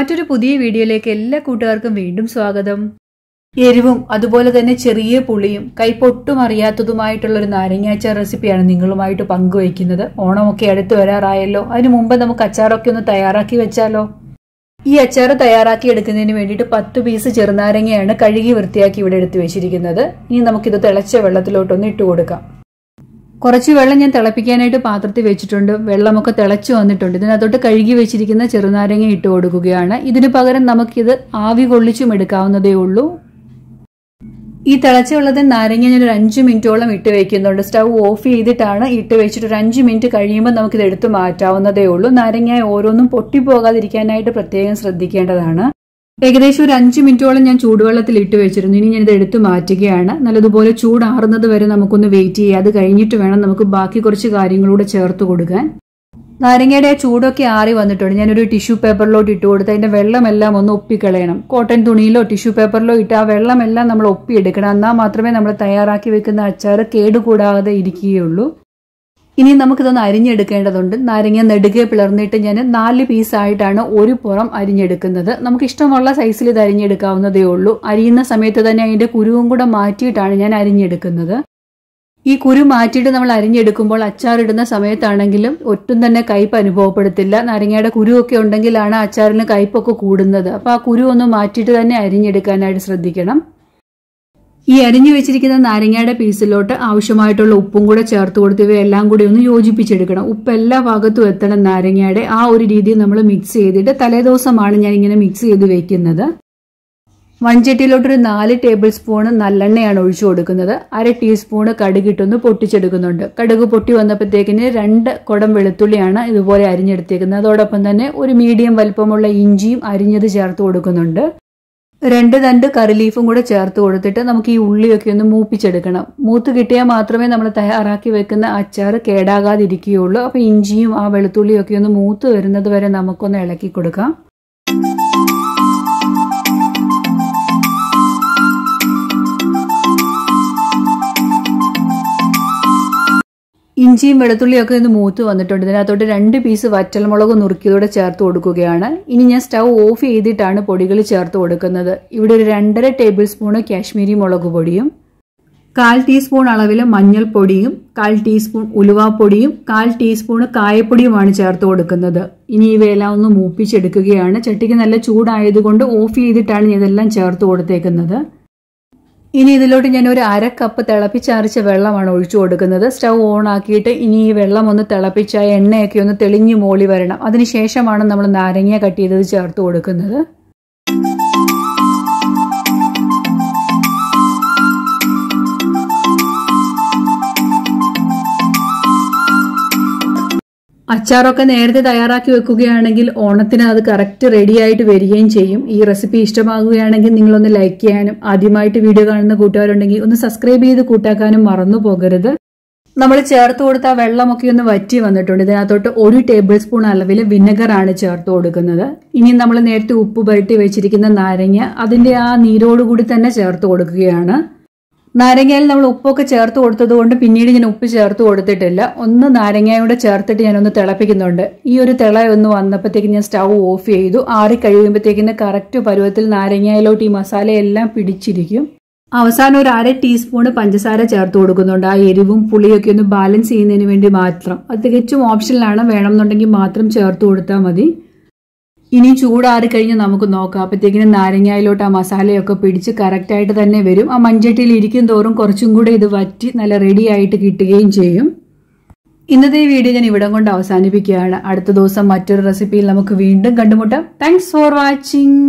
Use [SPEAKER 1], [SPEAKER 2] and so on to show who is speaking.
[SPEAKER 1] മറ്റൊരു പുതിയ വീഡിയോയിലേക്ക് എല്ലാ കൂട്ടുകാർക്കും വീണ്ടും സ്വാഗതം എരിവും അതുപോലെ തന്നെ ചെറിയ പുളിയും കൈപ്പൊട്ടും അറിയാത്തതുമായിട്ടുള്ള ഒരു നാരങ്ങാച്ചാർ റെസിപ്പിയാണ് നിങ്ങളുമായിട്ട് പങ്കുവയ്ക്കുന്നത് ഓണമൊക്കെ അടുത്ത് വരാറായല്ലോ അതിനു മുമ്പ് നമുക്ക് അച്ചാറൊക്കെ ഒന്ന് തയ്യാറാക്കി വെച്ചാലോ ഈ അച്ചാർ തയ്യാറാക്കി എടുക്കുന്നതിന് വേണ്ടിയിട്ട് പത്ത് പീസ് ചെറുനാരങ്ങയാണ് കഴുകി വൃത്തിയാക്കി ഇവിടെ എടുത്ത് വെച്ചിരിക്കുന്നത് ഇനി നമുക്കിത് തിളച്ച വെള്ളത്തിലോട്ടൊന്ന് ഇട്ടുകൊടുക്കാം കുറച്ച് വെള്ളം ഞാൻ തിളപ്പിക്കാനായിട്ട് പാത്രത്തിൽ വെച്ചിട്ടുണ്ട് വെള്ളമൊക്കെ തിളച്ചു വന്നിട്ടുണ്ട് ഇതിനകത്തോട്ട് കഴുകി വെച്ചിരിക്കുന്ന ചെറുനാരങ്ങ ഇട്ട് കൊടുക്കുകയാണ് ഇതിനു പകരം നമുക്കിത് ആവി കൊള്ളിച്ചും എടുക്കാവുന്നതേ ഉള്ളൂ ഈ തിളച്ച വെള്ളത്തിൽ നാരങ്ങ ഞാൻ ഒരു അഞ്ച് മിനിറ്റോളം ഇട്ട് വെക്കുന്നുണ്ട് സ്റ്റൗ ഓഫ് ചെയ്തിട്ടാണ് ഇട്ട് വെച്ചിട്ട് ഒരു അഞ്ച് മിനിറ്റ് കഴിയുമ്പോൾ നമുക്കിത് എടുത്തു മാറ്റാവുന്നതേ ഉള്ളൂ നാരങ്ങ ഓരോന്നും പൊട്ടിപ്പോകാതിരിക്കാനായിട്ട് പ്രത്യേകം ശ്രദ്ധിക്കേണ്ടതാണ് ഏകദേശം ഒരു അഞ്ച് മിനിറ്റോളം ഞാൻ ചൂടുവെള്ളത്തിൽ ഇട്ട് വെച്ചിരുന്നു ഇനി ഞാനിത് എടുത്തു മാറ്റുകയാണ് നല്ലതുപോലെ ചൂടാറുന്നത് വരെ നമുക്കൊന്ന് വെയിറ്റ് ചെയ്യുക അത് കഴിഞ്ഞിട്ട് വേണം നമുക്ക് ബാക്കി കുറച്ച് കാര്യങ്ങളൂടെ ചേർത്ത് കൊടുക്കാൻ നാരങ്ങയുടെ ആ ചൂടൊക്കെ ആറി വന്നിട്ടുണ്ട് ഞാനൊരു ടിഷ്യൂ പേപ്പറിലോട്ട് ഇട്ട് കൊടുത്ത് അതിന്റെ വെള്ളമെല്ലാം ഒന്ന് ഒപ്പിക്കളയണം കോട്ടൺ തുണിയിലോ ടിഷ്യൂ പേപ്പറിലോ ഇട്ട് ആ വെള്ളമെല്ലാം നമ്മൾ ഒപ്പിയെടുക്കണം എന്നാൽ മാത്രമേ നമ്മൾ തയ്യാറാക്കി വെക്കുന്ന അച്ചാർ കേടുകൂടാതെ ഇരിക്കുകയുള്ളൂ ഇനി നമുക്കിതൊന്ന് അരിഞ്ഞെടുക്കേണ്ടതുണ്ട് നാരങ്ങ നെടുകെ പിളർന്നിട്ട് ഞാൻ നാല് പീസായിട്ടാണ് ഒരു പുറം അരിഞ്ഞെടുക്കുന്നത് നമുക്ക് ഇഷ്ടമുള്ള സൈസിൽ ഇത് അരിഞ്ഞെടുക്കാവുന്നതേ ഉള്ളൂ അരിയുന്ന സമയത്ത് തന്നെ അതിൻ്റെ കുരുവും കൂടെ മാറ്റിയിട്ടാണ് ഞാൻ അരിഞ്ഞെടുക്കുന്നത് ഈ കുരു മാറ്റിയിട്ട് നമ്മൾ അരിഞ്ഞെടുക്കുമ്പോൾ അച്ചാറിടുന്ന സമയത്താണെങ്കിലും ഒട്ടും തന്നെ കയ്പ് അനുഭവപ്പെടുത്തില്ല നാരങ്ങയുടെ കുരുവൊക്കെ ഉണ്ടെങ്കിലാണ് അച്ചാറിന് കയ്പൊക്കെ കൂടുന്നത് അപ്പോൾ ആ കുരു ഒന്ന് മാറ്റിയിട്ട് തന്നെ അരിഞ്ഞെടുക്കാനായിട്ട് ശ്രദ്ധിക്കണം ഈ അരിഞ്ഞു വെച്ചിരിക്കുന്ന നാരങ്ങയുടെ പീസിലോട്ട് ആവശ്യമായിട്ടുള്ള ഉപ്പും കൂടെ ചേർത്ത് കൊടുത്ത് ഇവയെല്ലാം കൂടി ഒന്ന് യോജിപ്പിച്ചെടുക്കണം ഉപ്പ് എല്ലാ ഭാഗത്തും എത്തണം നാരങ്ങയുടെ ആ ഒരു രീതിയിൽ നമ്മൾ മിക്സ് ചെയ്തിട്ട് തലേദിവസമാണ് ഞാൻ ഇങ്ങനെ മിക്സ് ചെയ്ത് വെക്കുന്നത് മൺചട്ടിയിലോട്ടൊരു നാല് ടേബിൾ സ്പൂൺ നല്ലെണ്ണയാണ് ഒഴിച്ചു കൊടുക്കുന്നത് അര ടീസ്പൂണ് കടുകിട്ടൊന്ന് പൊട്ടിച്ചെടുക്കുന്നുണ്ട് കടുക് പൊട്ടി വന്നപ്പോഴത്തേക്കിന് രണ്ട് കുടം വെളുത്തുള്ളിയാണ് ഇതുപോലെ അരിഞ്ഞെടുത്തേക്കുന്നത് അതോടൊപ്പം തന്നെ ഒരു മീഡിയം വലുപ്പമുള്ള ഇഞ്ചിയും അരിഞ്ഞത് ചേർത്ത് കൊടുക്കുന്നുണ്ട് രണ്ട് രണ്ട് കറി ലീഫും കൂടെ ചേർത്ത് കൊടുത്തിട്ട് നമുക്ക് ഈ ഉള്ളിയൊക്കെ ഒന്ന് മൂപ്പിച്ചെടുക്കണം മൂത്ത് കിട്ടിയാൽ മാത്രമേ നമ്മൾ തയ്യാറാക്കി വെക്കുന്ന അച്ചാർ കേടാകാതിരിക്കുകയുള്ളൂ അപ്പം ഇഞ്ചിയും ആ വെളുത്തുള്ളിയൊക്കെ ഒന്ന് മൂത്ത് വരുന്നത് വരെ നമുക്കൊന്ന് ഇളക്കി കൊടുക്കാം ഇഞ്ചിയും വെളുത്തുള്ളിയും ഒക്കെ ഇന്ന് മൂത്ത് വന്നിട്ടുണ്ട് ഇതിനകത്തോട്ട് രണ്ട് പീസ് വറ്റൽമുളക് നുറുക്കിയതോടെ ചേർത്ത് കൊടുക്കുകയാണ് ഇനി ഞാൻ സ്റ്റൗ ഓഫ് ചെയ്തിട്ടാണ് പൊടികൾ ചേർത്ത് കൊടുക്കുന്നത് ഇവിടെ ഒരു രണ്ടര ടേബിൾ സ്പൂണ് കാശ്മീരി മുളക് പൊടിയും കാൽ ടീസ്പൂൺ അളവിൽ മഞ്ഞൾപ്പൊടിയും കാൽ ടീസ്പൂൺ ഉലുവാപ്പൊടിയും കാൽ ടീസ്പൂൺ കായപ്പൊടിയുമാണ് ചേർത്ത് കൊടുക്കുന്നത് ഇനി ഇവയെല്ലാം ഒന്ന് മൂപ്പിച്ചെടുക്കുകയാണ് ചട്ടിക്ക് നല്ല ചൂടായതുകൊണ്ട് ഓഫ് ചെയ്തിട്ടാണ് ഇതെല്ലാം ചേർത്ത് കൊടുത്തേക്കുന്നത് ഇനി ഇതിലോട്ട് ഞാൻ ഒരു അര കപ്പ് തിളപ്പിച്ചാറിച്ച വെള്ളമാണ് ഒഴിച്ചു കൊടുക്കുന്നത് സ്റ്റൗ ഓൺ ആക്കിയിട്ട് ഇനി ഈ വെള്ളം ഒന്ന് തിളപ്പിച്ച എണ്ണയൊക്കെ ഒന്ന് തെളിഞ്ഞു മോളി വരണം അതിനുശേഷമാണ് നമ്മൾ നാരങ്ങ കട്ട് ചെയ്തത് ചേർത്ത് കൊടുക്കുന്നത് അച്ചാറൊക്കെ നേരത്തെ തയ്യാറാക്കി വെക്കുകയാണെങ്കിൽ ഓണത്തിന് അത് കറക്റ്റ് റെഡി ആയിട്ട് വരികയും ചെയ്യും ഈ റെസിപ്പി ഇഷ്ടമാകുകയാണെങ്കിൽ നിങ്ങളൊന്ന് ലൈക്ക് ചെയ്യാനും ആദ്യമായിട്ട് വീഡിയോ കാണുന്ന കൂട്ടുകാരുണ്ടെങ്കിൽ ഒന്ന് സബ്സ്ക്രൈബ് ചെയ്ത് കൂട്ടാക്കാനും മറന്നു പോകരുത് നമ്മൾ ചേർത്ത് കൊടുത്ത വെള്ളമൊക്കെ ഒന്ന് വറ്റി വന്നിട്ടുണ്ട് ഇതിനകത്തോട്ട് ഒരു ടേബിൾ സ്പൂൺ അളവിൽ വിനെഗറാണ് ചേർത്ത് കൊടുക്കുന്നത് ഇനി നമ്മൾ നേരത്തെ ഉപ്പ് പുരട്ടി വെച്ചിരിക്കുന്ന നാരങ്ങ അതിന്റെ ആ നീരോടുകൂടി തന്നെ ചേർത്ത് കൊടുക്കുകയാണ് നാരങ്ങയിൽ നമ്മൾ ഉപ്പൊക്കെ ചേർത്ത് കൊടുത്തത് കൊണ്ട് പിന്നീട് ഞാൻ ഉപ്പ് ചേർത്ത് കൊടുത്തിട്ടില്ല ഒന്ന് നാരങ്ങയോടെ ചേർത്തിട്ട് ഞാനൊന്ന് തിളപ്പിക്കുന്നുണ്ട് ഈ ഒരു തിള ഒന്ന് വന്നപ്പോഴത്തേക്കും ഞാൻ സ്റ്റൗ ഓഫ് ചെയ്തു ആറി കഴിയുമ്പോഴത്തേക്കിന് കറക്റ്റ് പരുവത്തിൽ നാരങ്ങയിലോട്ട് ഈ മസാലയെല്ലാം പിടിച്ചിരിക്കും അവസാനം ഒരു അര ടീസ്പൂൺ പഞ്ചസാര ചേർത്ത് കൊടുക്കുന്നുണ്ട് ആ എരിവും പുളിയൊക്കെ ഒന്ന് ബാലൻസ് ചെയ്യുന്നതിന് വേണ്ടി മാത്രം അത് തികച്ചും ഓപ്ഷനിലാണ് വേണമെന്നുണ്ടെങ്കിൽ മാത്രം ചേർത്ത് കൊടുത്താൽ മതി ഇനി ചൂടാറി കഴിഞ്ഞ് നമുക്ക് നോക്കാം അപ്പോഴത്തേക്കിനും നാരങ്ങയിലോട്ട് ആ മസാലയൊക്കെ പിടിച്ച് കറക്റ്റായിട്ട് തന്നെ വരും ആ മൺചട്ടിയിൽ ഇരിക്കും തോറും കുറച്ചും കൂടെ ഇത് വറ്റി നല്ല റെഡി ആയിട്ട് കിട്ടുകയും ചെയ്യും ഇന്നത്തെ വീഡിയോ ഞാൻ ഇവിടം കൊണ്ട് അവസാനിപ്പിക്കുകയാണ് അടുത്ത ദിവസം മറ്റൊരു റെസിപ്പിയിൽ നമുക്ക് വീണ്ടും കണ്ടുമുട്ടാം താങ്ക്സ് ഫോർ വാച്ചിങ്